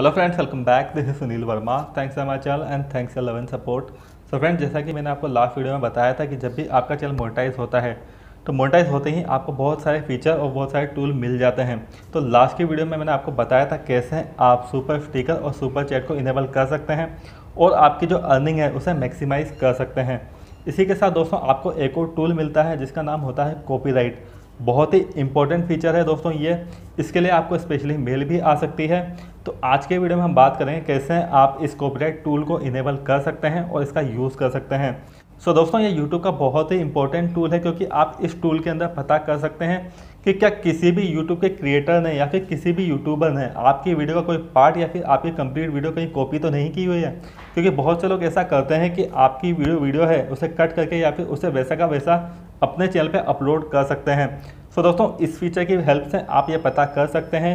hello friends welcome back this is Sunil Verma thanks for my channel and thanks for love and support so friends जैसा कि मैंने आपको last video में बताया था कि जब भी आपका चैनल मोटाइज होता है तो मोनेटाइज होते ही आपको बहुत सारे फीचर और बहुत सारे टूल मिल जाते हैं तो लास्ट की वीडियो में मैंने आपको बताया था कैसे आप सुपर स्टिकर और सुपर चैट को इनेबल कर सकते हैं और आपकी जो अर्निंग है उसे मैक्सिमाइज़ कर सकते हैं इसी के साथ दोस्तों आपको एक और टूल मिलता है जिसका नाम होता है कॉपीराइट बहुत ही इंपॉर्टेंट फीचर है दोस्तों ये इसके लिए आपको स्पेशली मेल भी आ सकती है तो आज के वीडियो में हम बात करेंगे कैसे आप इस कॉपीराइट टूल को इनेबल कर सकते हैं और इसका यूज़ कर सकते हैं सो so, दोस्तों ये YouTube का बहुत ही इंपॉर्टेंट टूल है क्योंकि आप इस टूल के अंदर पता कर सकते हैं कि क्या किसी भी YouTube के क्रिएटर ने या फिर किसी भी यूट्यूबर ने आपकी वीडियो का कोई पार्ट या फिर आपकी कंप्लीट वीडियो कहीं कॉपी तो नहीं की हुई है क्योंकि बहुत से लोग ऐसा करते हैं कि आपकी वीडियो वीडियो है उसे कट करके या फिर उसे वैसा का वैसा अपने चैनल पे अपलोड कर सकते हैं सो दोस्तों इस फीचर की हेल्प से आप ये पता कर सकते हैं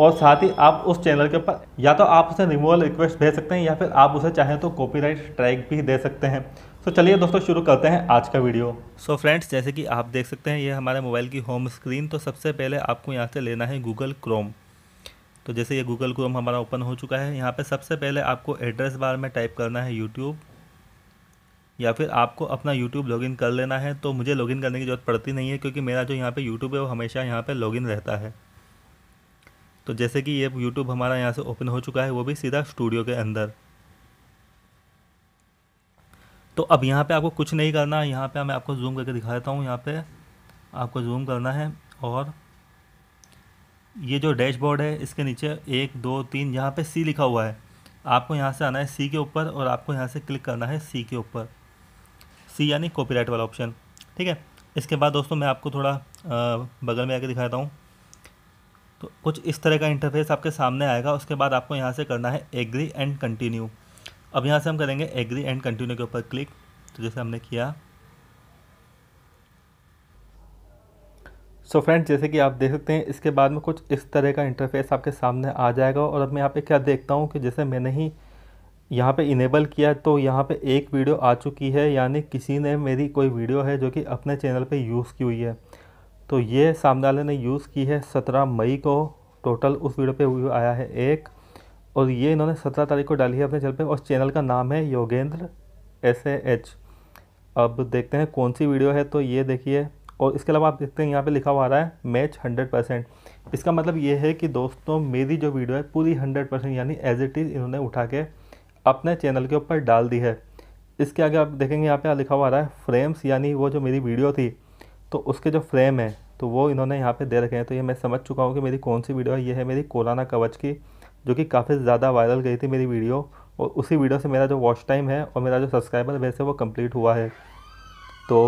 और साथ ही आप उस चैनल के ऊपर या तो आप उसे रिमूवल रिक्वेस्ट भेज सकते हैं या फिर आप उसे चाहें तो कॉपीराइट स्ट्राइक भी दे सकते हैं तो so, चलिए दोस्तों शुरू करते हैं आज का वीडियो सो so फ्रेंड्स जैसे कि आप देख सकते हैं ये हमारे मोबाइल की होम स्क्रीन तो सबसे पहले आपको यहाँ से लेना है गूगल क्रोम तो जैसे ये गूगल क्रोम हमारा ओपन हो चुका है यहाँ पर सबसे पहले आपको एड्रेस बार में टाइप करना है यूट्यूब या फिर आपको अपना यूट्यूब लॉगिन कर लेना है तो मुझे लॉगिन करने की ज़रूरत पड़ती नहीं है क्योंकि मेरा जो यहाँ पे यूट्यूब है वो हमेशा यहाँ पे लॉगिन रहता है तो जैसे कि ये यूट्यूब हमारा यहाँ से ओपन हो चुका है वो भी सीधा स्टूडियो के अंदर तो अब यहाँ पे आपको कुछ नहीं करना है यहाँ पर मैं आपको जूम करके दिखा देता हूँ यहाँ पर आपको जूम करना है और ये जो डैशबोर्ड है इसके नीचे एक दो तीन यहाँ पर सी लिखा हुआ है आपको यहाँ से आना है सी के ऊपर और आपको यहाँ से क्लिक करना है सी के ऊपर सी यानी कॉपीराइट वाला ऑप्शन ठीक है इसके बाद दोस्तों मैं आपको थोड़ा बगल में आके दिखाता हूँ तो कुछ इस तरह का इंटरफेस आपके सामने आएगा उसके बाद आपको यहाँ से करना है एग्री एंड कंटिन्यू अब यहाँ से हम करेंगे एग्री एंड कंटिन्यू के ऊपर क्लिक तो जैसे हमने किया सो so फ्रेंड्स जैसे कि आप देख सकते हैं इसके बाद में कुछ इस तरह का इंटरफेस आपके सामने आ जाएगा और अब मैं यहाँ पे क्या देखता हूँ कि जैसे मैंने ही यहाँ पे इनेबल किया तो यहाँ पे एक वीडियो आ चुकी है यानी किसी ने मेरी कोई वीडियो है जो कि अपने चैनल पे यूज़ की हुई है तो ये सामने वाले ने यूज़ की है सत्रह मई को टोटल उस वीडियो पे व्यू आया है एक और ये इन्होंने सत्रह तारीख को डाली है अपने चैनल पे और चैनल का नाम है योगेंद्र एस ए एच अब देखते हैं कौन सी वीडियो है तो ये देखिए और इसके अलावा आप देखते हैं यहाँ पर लिखा हुआ आ रहा है मैच हंड्रेड परसेंट इसका मतलब ये है कि दोस्तों मेरी जो वीडियो है पूरी हंड्रेड परसेंट यानी एज इट इज़ इन्होंने उठा के अपने चैनल के ऊपर डाल दी है इसके आगे आप देखेंगे यहाँ पे लिखा हुआ आ रहा है फ्रेम्स यानी वो जो मेरी वीडियो थी तो उसके जो फ्रेम है तो वो इन्होंने यहाँ पे दे रखे हैं तो ये मैं समझ चुका हूँ कि मेरी कौन सी वीडियो है ये है मेरी कोलाना कवच की जो कि काफ़ी ज़्यादा वायरल गई थी मेरी वीडियो और उसी वीडियो से मेरा जो वॉच टाइम है और मेरा जो सब्सक्राइबर वैसे वो कम्प्लीट हुआ है तो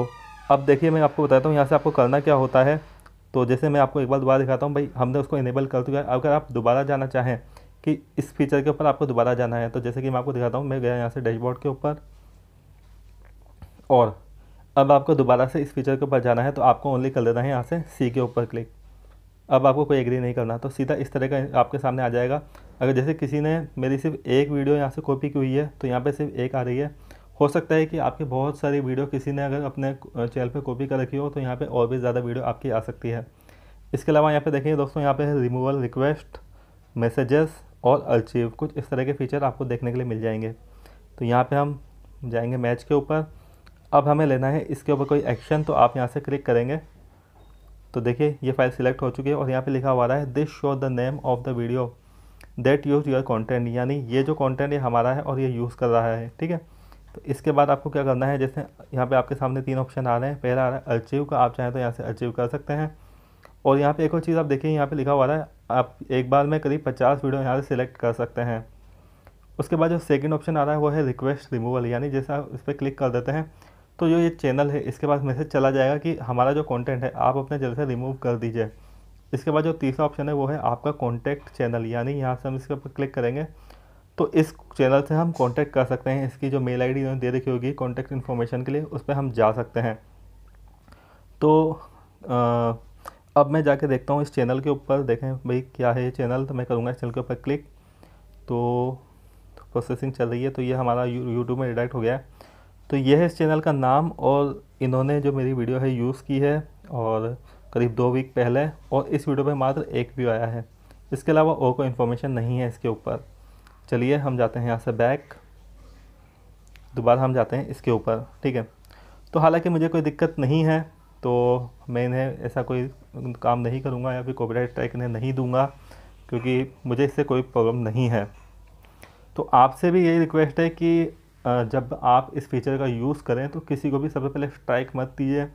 अब देखिए मैं आपको बताता हूँ यहाँ से आपको करना क्या होता है तो जैसे मैं आपको एक बार दोबारा दिखाता हूँ भाई हमने उसको इनेबल कर दिया अगर आप दोबारा जाना चाहें कि इस फीचर के ऊपर आपको दोबारा जाना है तो जैसे कि मैं आपको दिखाता हूँ मैं गया यहाँ से डैशबोर्ड के ऊपर और अब आपको दोबारा से इस फीचर के ऊपर जाना है तो आपको ओनली कर देना है यहाँ से सी के ऊपर क्लिक अब आपको कोई एग्री नहीं करना तो सीधा इस तरह का आपके सामने आ जाएगा अगर जैसे किसी ने मेरी सिर्फ एक वीडियो यहाँ से कॉपी की हुई है तो यहाँ पे सिर्फ एक आ रही है हो सकता है कि आपकी बहुत सारी वीडियो किसी ने अगर अपने चैनल पे कॉपी कर रखी हो तो यहाँ पे और भी ज़्यादा वीडियो आपकी आ सकती है इसके अलावा यहाँ पे देखिए दोस्तों यहाँ पे रिमूवल रिक्वेस्ट मैसेजेस और अचीव कुछ इस तरह के फीचर आपको देखने के लिए मिल जाएंगे तो यहाँ पे हम जाएंगे मैच के ऊपर अब हमें लेना है इसके ऊपर कोई एक्शन तो आप यहाँ से क्लिक करेंगे तो देखिए ये फाइल सिलेक्ट हो चुकी है और यहाँ पे लिखा हुआ रहा है this show the name of the video that use your content यानी ये जो कॉन्टेंट ये हमारा है और ये यूज़ कर रहा है ठीक है तो इसके बाद आपको क्या करना है जैसे यहाँ पर आपके सामने तीन ऑप्शन आ रहे हैं पहला आ रहा है अचीव का आप चाहें तो यहाँ से अचीव कर सकते हैं और यहाँ पे एक और चीज़ आप देखिए यहाँ पे लिखा हुआ है आप एक बार में करीब पचास वीडियो यहाँ से सिलेक्ट कर सकते हैं उसके बाद जो सेकंड ऑप्शन आ रहा है वो है रिक्वेस्ट रिमूवल यानी जैसे आप इस पर क्लिक कर देते हैं तो जो ये चैनल है इसके पास मैसेज चला जाएगा कि हमारा जो कंटेंट है आप अपने जल्द से रिमूव कर दीजिए इसके बाद जो तीसरा ऑप्शन है वो है आपका कॉन्टैक्ट चैनल यानी यहाँ से हम इसके ऊपर क्लिक करेंगे तो इस चैनल से हम कांटेक्ट कर सकते हैं इसकी जो मेल आईडी डी दे रखी होगी कांटेक्ट इन्फॉर्मेशन के लिए उस पर हम जा सकते हैं तो आ, अब मैं जाके देखता हूँ इस चैनल के ऊपर देखें भाई क्या है ये चैनल तो मैं करूँगा इस चैनल के ऊपर क्लिक तो प्रोसेसिंग चल रही है तो ये हमारा यूट्यूब में रिडायरेक्ट हो गया है तो ये है इस चैनल का नाम और इन्होंने जो मेरी वीडियो है यूज़ की है और करीब दो वीक पहले और इस वीडियो पर मात्र एक व्यू आया है इसके अलावा और कोई इन्फॉर्मेशन नहीं है इसके ऊपर चलिए हम जाते हैं यहाँ से बैक दोबारा हम जाते हैं इसके ऊपर ठीक है तो हालांकि मुझे कोई दिक्कत नहीं है तो मैं इन्हें ऐसा कोई काम नहीं करूँगा या फिर कॉपीराइट स्ट्राइक इन्हें नहीं दूँगा क्योंकि मुझे इससे कोई प्रॉब्लम नहीं है तो आपसे भी यही रिक्वेस्ट है कि जब आप इस फीचर का यूज़ करें तो किसी को भी सबसे पहले स्ट्राइक मत दीजिए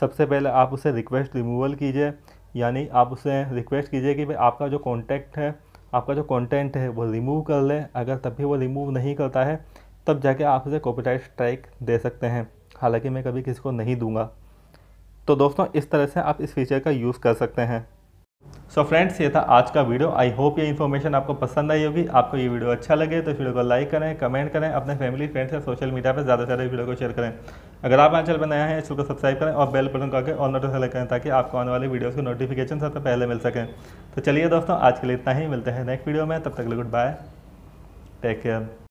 सबसे पहले आप उसे रिक्वेस्ट रिमूवल कीजिए यानी आप उसे रिक्वेस्ट कीजिए कि भाई आपका जो कॉन्टैक्ट है आपका जो कंटेंट है वो रिमूव कर लें अगर तब भी वो रिमूव नहीं करता है तब जाके आप उसे कॉपीराइट स्ट्राइक दे सकते हैं हालांकि मैं कभी किसी को नहीं दूंगा तो दोस्तों इस तरह से आप इस फीचर का यूज़ कर सकते हैं सो so फ्रेंड्स ये था आज का वीडियो आई होप ये इन्फॉर्मेशन आपको पसंद आई होगी आपको ये वीडियो अच्छा लगे तो इस वीडियो को लाइक करें कमेंट करें अपने फैमिली फ्रेंड्स और सोशल मीडिया पर ज़्यादा से ज़्यादा वीडियो को शेयर करें अगर आप हमारे चैनल पर नया है इस को सब्सक्राइब करें और बेल बटन करके आकर ऑल नोटिस सेलेक्ट करें ताकि आपको आने वाली वीडियोज़ की नोटिफिकेशन सबसे पहले मिल सकें तो चलिए दोस्तों आज के लिए इतना ही मिलते हैं नेक्स्ट वीडियो में तब तक गुड बाय टेक केयर